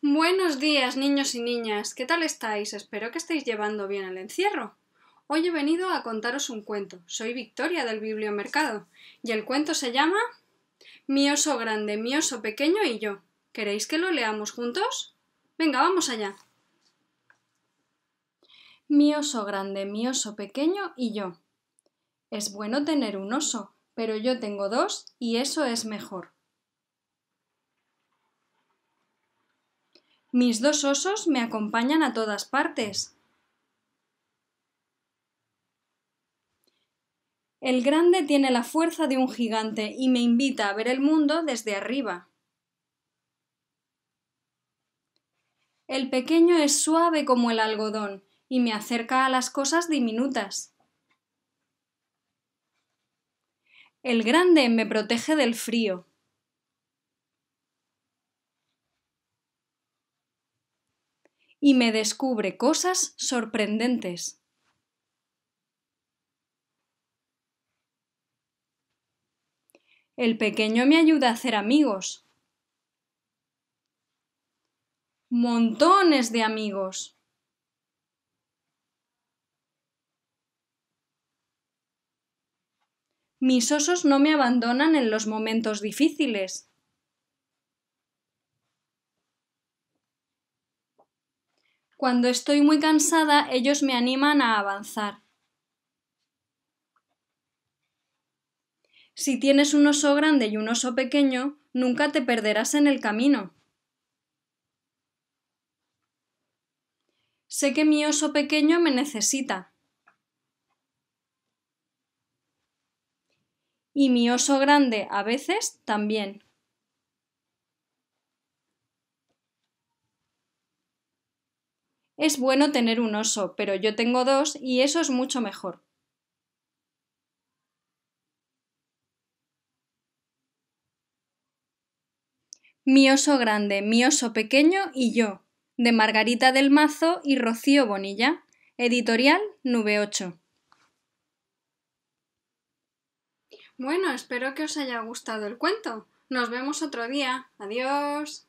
Buenos días, niños y niñas. ¿Qué tal estáis? Espero que estéis llevando bien el encierro. Hoy he venido a contaros un cuento. Soy Victoria del Bibliomercado y el cuento se llama Mi oso grande, mi oso pequeño y yo. ¿Queréis que lo leamos juntos? Venga, vamos allá. Mi oso grande, mi oso pequeño y yo. Es bueno tener un oso, pero yo tengo dos y eso es mejor. Mis dos osos me acompañan a todas partes. El grande tiene la fuerza de un gigante y me invita a ver el mundo desde arriba. El pequeño es suave como el algodón y me acerca a las cosas diminutas. El grande me protege del frío. y me descubre cosas sorprendentes. El pequeño me ayuda a hacer amigos. Montones de amigos. Mis osos no me abandonan en los momentos difíciles. Cuando estoy muy cansada, ellos me animan a avanzar. Si tienes un oso grande y un oso pequeño, nunca te perderás en el camino. Sé que mi oso pequeño me necesita. Y mi oso grande a veces también. Es bueno tener un oso, pero yo tengo dos y eso es mucho mejor. Mi oso grande, mi oso pequeño y yo, de Margarita del Mazo y Rocío Bonilla, editorial Nube 8. Bueno, espero que os haya gustado el cuento. Nos vemos otro día. Adiós.